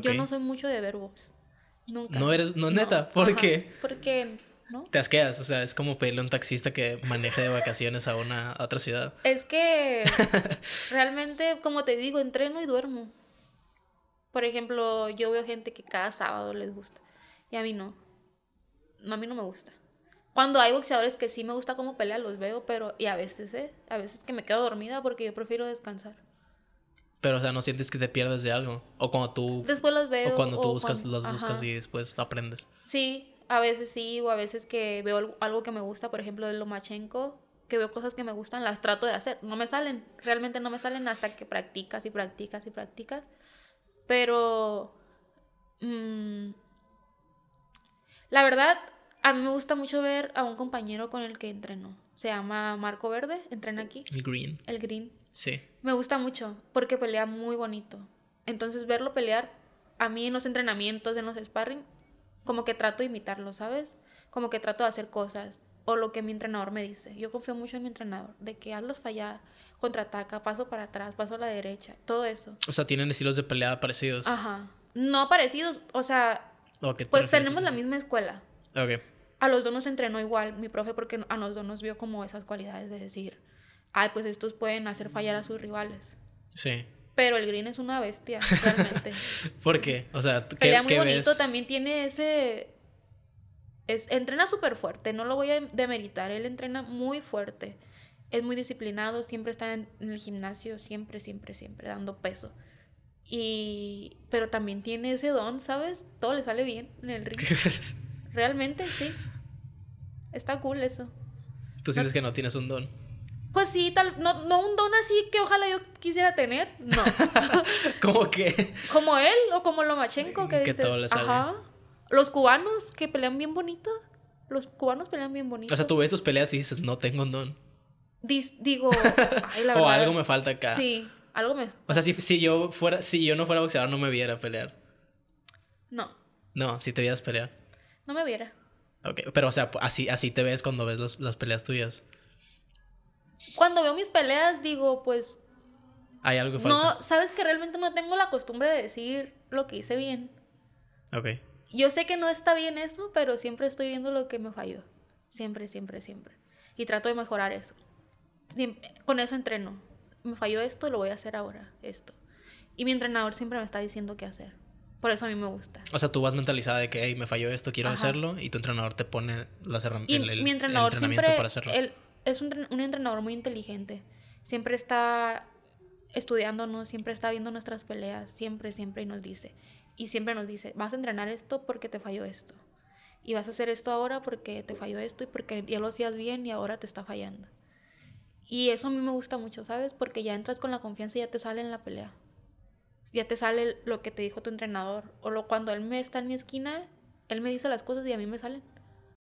Yo no soy mucho de ver box. Nunca. No eres, no, neta, ¿por qué? Porque, ¿no? Te asqueas, o sea, es como pedirle a un taxista que maneje de vacaciones a una otra ciudad. Es que realmente, como te digo, entreno y duermo. Por ejemplo, yo veo gente que cada sábado les gusta y a mí no. A mí no me gusta. Cuando hay boxeadores que sí me gusta cómo pelea los veo, pero y a veces, eh, a veces que me quedo dormida porque yo prefiero descansar. Pero, o sea, no sientes que te pierdes de algo. O cuando tú... Después los veo. O cuando tú buscas, las buscas y después aprendes. Sí, a veces sí, o a veces que veo algo que me gusta, por ejemplo, de Lomachenko, que veo cosas que me gustan, las trato de hacer. No me salen, realmente no me salen hasta que practicas y practicas y practicas. Pero... Mm, la verdad, a mí me gusta mucho ver a un compañero con el que entreno. Se llama Marco Verde, entrena aquí. El Green. El Green. Sí. Me gusta mucho porque pelea muy bonito. Entonces verlo pelear, a mí en los entrenamientos, en los sparring, como que trato de imitarlo, ¿sabes? Como que trato de hacer cosas o lo que mi entrenador me dice. Yo confío mucho en mi entrenador, de que hazlos fallar, contraataca, paso para atrás, paso a la derecha, todo eso. O sea, tienen estilos de pelea parecidos. Ajá. No parecidos, o sea, pues tenemos la misma escuela. Ok a los dos nos entrenó igual mi profe porque a los dos nos vio como esas cualidades de decir, ay, pues estos pueden hacer fallar a sus rivales. Sí. Pero el Green es una bestia, realmente. ¿Por qué? O sea, ¿qué, Pelea muy bonito, también tiene ese... Es, entrena súper fuerte, no lo voy a demeritar, él entrena muy fuerte. Es muy disciplinado, siempre está en, el gimnasio, siempre, siempre, siempre, dando peso. Y... Pero también tiene ese don, ¿sabes? Todo le sale bien en el ring. Realmente, sí. Está cool eso. ¿Tú sientes que no tienes un don? Pues sí, tal, no, no un don así que ojalá yo quisiera tener, no. ¿Cómo que? Como él o como Lomachenko mm, que, que dices, ajá. Los cubanos que pelean bien bonito, los cubanos pelean bien bonito. O sea, tú ves tus peleas y dices, "No tengo un don." digo, la o algo me falta acá. Sí, algo me O sea, si, si yo fuera si yo no fuera boxeador no me viera pelear. No. No, si te vieras pelear. No me viera. Ok, pero o sea, así, así te ves cuando ves las, peleas tuyas. Cuando veo mis peleas, digo, pues. Hay algo que falta. No, sabes que realmente no tengo la costumbre de decir lo que hice bien. Ok. Yo sé que no está bien eso, pero siempre estoy viendo lo que me falló. Siempre, siempre, siempre. Y trato de mejorar eso. Con eso entreno. Me falló esto, lo voy a hacer ahora, esto. Y mi entrenador siempre me está diciendo qué hacer. Por eso a mí me gusta. O sea, tú vas mentalizada de que, hey, me falló esto, quiero hacerlo, y tu entrenador te pone las herramientas. El, mi entrenador siempre, Él es un, entrenador muy inteligente. Siempre está estudiándonos, siempre está viendo nuestras peleas, siempre, siempre, y nos dice. Y siempre nos dice, vas a entrenar esto porque te falló esto. Y vas a hacer esto ahora porque te falló esto y porque ya lo hacías bien y ahora te está fallando. Y eso a mí me gusta mucho, ¿sabes? Porque ya entras con la confianza y ya te sale en la pelea ya te sale lo que te dijo tu entrenador. O lo, cuando él me está en mi esquina, él me dice las cosas y a mí me salen.